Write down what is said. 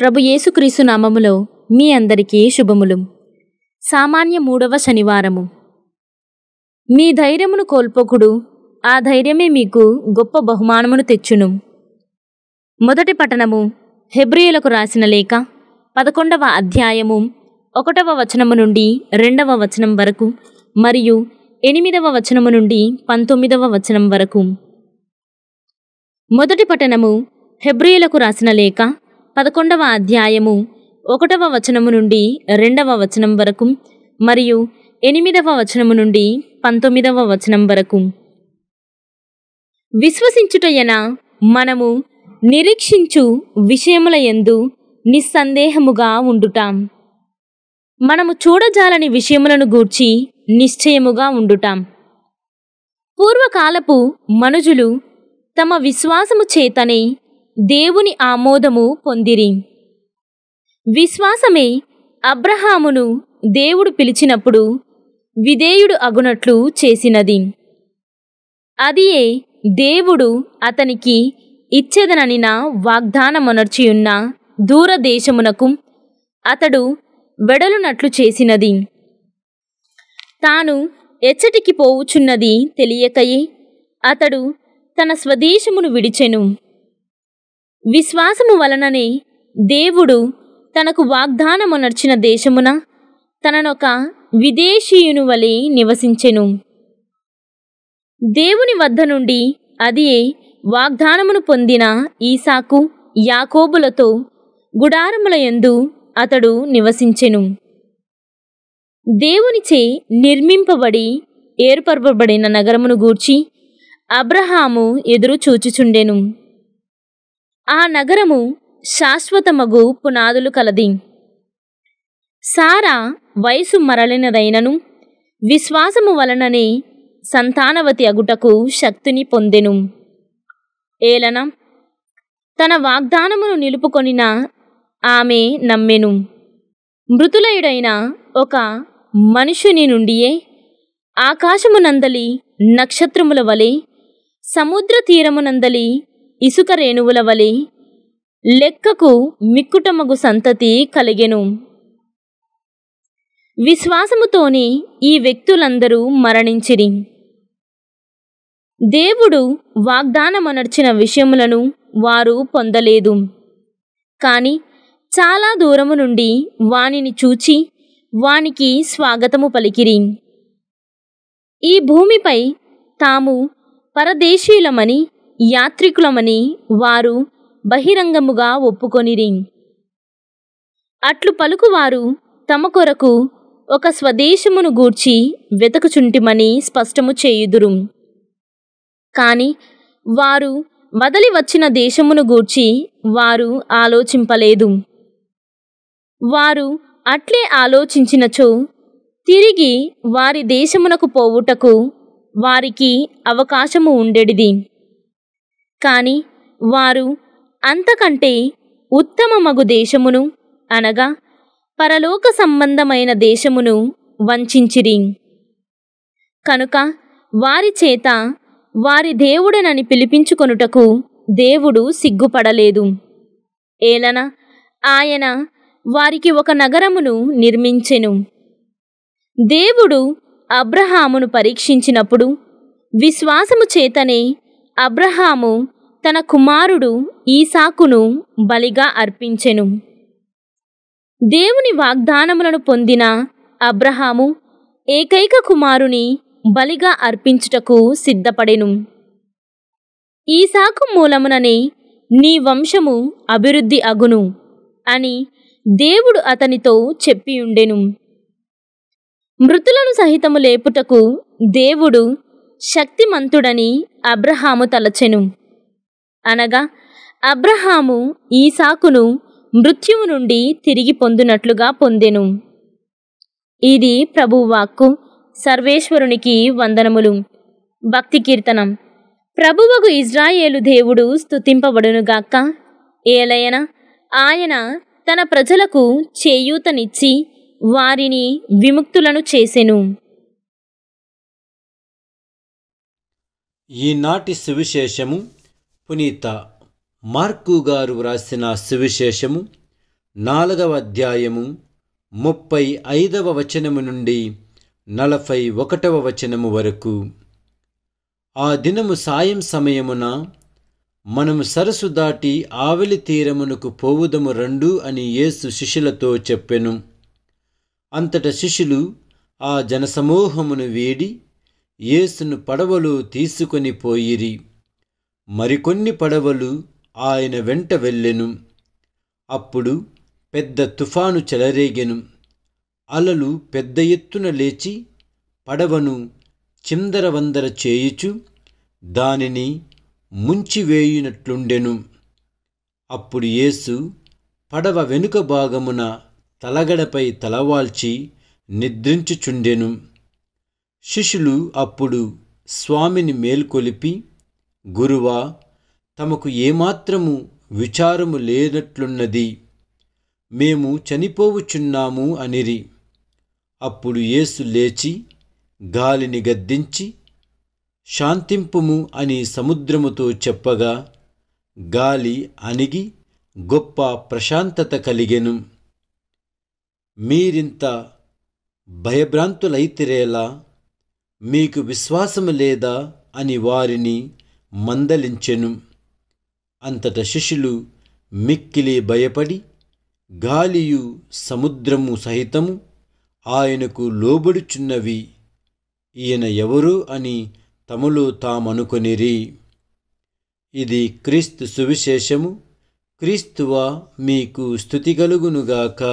ప్రభు యేసుక్రీసు నామములో మీ అందరికీ శుభములు సామాన్య మూడవ శనివారము మీ ధైర్యమును కోల్పోకుడు ఆ ధైర్యమే మీకు గొప్ప బహుమానమును తెచ్చును మొదటి పట్టణము హెబ్రియులకు రాసిన లేఖ పదకొండవ అధ్యాయము ఒకటవ వచనము నుండి రెండవ వచనం వరకు మరియు ఎనిమిదవ వచనము నుండి పంతొమ్మిదవ వచనం వరకు మొదటి పట్టణము హెబ్రియులకు రాసిన లేఖ పదకొండవ అధ్యాయము ఒకటవ వచనము నుండి రెండవ వచనం వరకు మరియు ఎనిమిదవ వచనము నుండి పంతొమ్మిదవ వచనం వరకు విశ్వసించుటయన మనము నిరీక్షించు విషయముల ఎందు నిస్సందేహముగా ఉండుటాం మనము చూడజాలని విషయములను గూర్చి నిశ్చయముగా ఉండుటాం పూర్వకాలపు మనుజులు తమ విశ్వాసము చేతనే దేవుని ఆమోదము పొందిరి విశ్వాసమే అబ్రహామును దేవుడు పిలిచినప్పుడు విధేయుడు అగునట్లు చేసినది అదియే దేవుడు అతనికి ఇచ్చేదననిన వాగ్దానమొనర్చియున్న దూరదేశమునకు అతడు వెడలునట్లు చేసినది తాను ఎచ్చటికి పోవుచున్నది తెలియకయే అతడు తన స్వదేశమును విడిచెను విశ్వాసము వలననే దేవుడు తనకు వాగ్దానము నడిచిన దేశమున తననొక విదేశీయును వలె నివసించెను దేవుని వద్ద నుండి అది వాగ్దానమును పొందిన ఈసాకు యాకోబులతో గుడారముల యందు అతడు నివసించెను దేవునిచే నిర్మింపబడి ఏర్పరపబడిన నగరమును గూర్చి అబ్రహాము ఎదురు చూచుచుండెను ఆ నగరము శాశ్వతమగు పునాదులు కలది సారా వయసు మరలినదైనను విశ్వాసము వలననే సంతానవతి అగుటకు శక్తిని పొందెను ఏలన తన వాగ్దానమును నిలుపుకొనిన ఆమె నమ్మెను మృతులయుడైన ఒక మనుషుని నుండియే ఆకాశమునందలి నక్షత్రముల వలె సముద్ర తీరమునందలి ఇసుక రేణువుల వలె లెక్కకు మిక్కుటమగు సంతతి కలిగెను విశ్వాసముతోనే ఈ వ్యక్తులందరూ మరణించిరి దేవుడు వాగ్దానమనర్చిన విషయములను వారు పొందలేదు కానీ చాలా దూరము నుండి వానిని చూచి వానికి స్వాగతము పలికిరి ఈ భూమిపై తాము పరదేశీయులమని యాత్రికులమని వారు బహిరంగముగా ఒప్పుకొనిరి అట్లు పలుకువారు తమ కొరకు ఒక స్వదేశమును గూర్చి వెతకుచుంటిమని స్పష్టము చేయుదురు కాని వారు వదలి వచ్చిన దేశమును గూర్చి వారు ఆలోచింపలేదు వారు అట్లే ఆలోచించినచో తిరిగి వారి దేశమునకు పోవుటకు వారికి అవకాశము ఉండెడిది కాని వారు అంతకంటే ఉత్తమ మగు దేశమును అనగా పరలోక సంబంధమైన దేశమును వంచిరి కనుక వారి చేత వారి దేవుడనని పిలిపించుకొనుటకు దేవుడు సిగ్గుపడలేదు ఏలన ఆయన వారికి ఒక నగరమును నిర్మించెను దేవుడు అబ్రహామును పరీక్షించినప్పుడు విశ్వాసము చేతనే అబ్రహాము తన కుమారుడు ఈసాకును బలిగా అర్పించెను దేవుని వాగ్దానములను పొందిన అబ్రహాము ఏకైక కుమారుని బలిగా అర్పించుటకు సిద్ధపడెను ఈసాకు మూలముననే నీ వంశము అభివృద్ధి అగును అని దేవుడు అతనితో చెప్పియుండెను మృతులను సహితము లేపుటకు దేవుడు శక్తిమంతుడని అబ్రహాము తలచెను అనగా అబ్రహాము ఈసాకును మృత్యువు నుండి తిరిగి పొందినట్లుగా పొందెను ఇది ప్రభువాక్కు సర్వేశ్వరునికి వందనములు భక్తి కీర్తనం ప్రభువకు ఇజ్రాయేలు దేవుడు స్థుతింపబడునుగాక ఏలయన ఆయన తన ప్రజలకు చేయూతనిచ్చి వారిని విముక్తులను చేసెను ఈనాటి సువిశేషము పునీత మార్కు గారు వ్రాసిన సువిశేషము నాలుగవ అధ్యాయము ముప్పై ఐదవ వచనము నుండి నలభై ఒకటవ వచనము వరకు ఆ దినము సాయం సమయమున మనము సరస్సు దాటి ఆవిలి తీరమునకు పోవుదము రెండు అని యేసు శిష్యులతో చెప్పెను అంతట శిష్యులు ఆ జనసమూహమును వీడి యేసును పడవలు తీసుకొని పోయిరి మరికొన్ని పడవలు ఆయన వెంట వెళ్ళెను అప్పుడు పెద్ద తుఫాను చెలరేగెను అలలు పెద్ద ఎత్తున లేచి పడవను చిందరవందర చేయుచు దానిని ముంచివేయునట్లుండెను అప్పుడు యేసు పడవ వెనుక భాగమున తలగడపై తలవాల్చి నిద్రించుచుండెను శిష్యులు అప్పుడు స్వామిని మేల్కొలిపి గురువా తమకు ఏమాత్రము విచారము లేనట్లున్నది మేము చనిపోవుచున్నాము అనిరి అప్పుడు యేసు లేచి గాలిని గద్దించి శాంతింపుము అని సముద్రముతో చెప్పగా గాలి అణిగి గొప్ప ప్రశాంతత కలిగెను మీరింత భయభ్రాంతులైతిరేలా మీకు విశ్వాసము లేదా అని వారిని మందలించెను అంతట శిష్యులు మిక్కిలి భయపడి గాలియు సముద్రము సహితము ఆయనకు లోబడుచున్నవి ఈయన ఎవరు అని తమలో తామనుకొనిరి ఇది క్రీస్తు సువిశేషము క్రీస్తువా మీకు స్థుతి కలుగునుగాక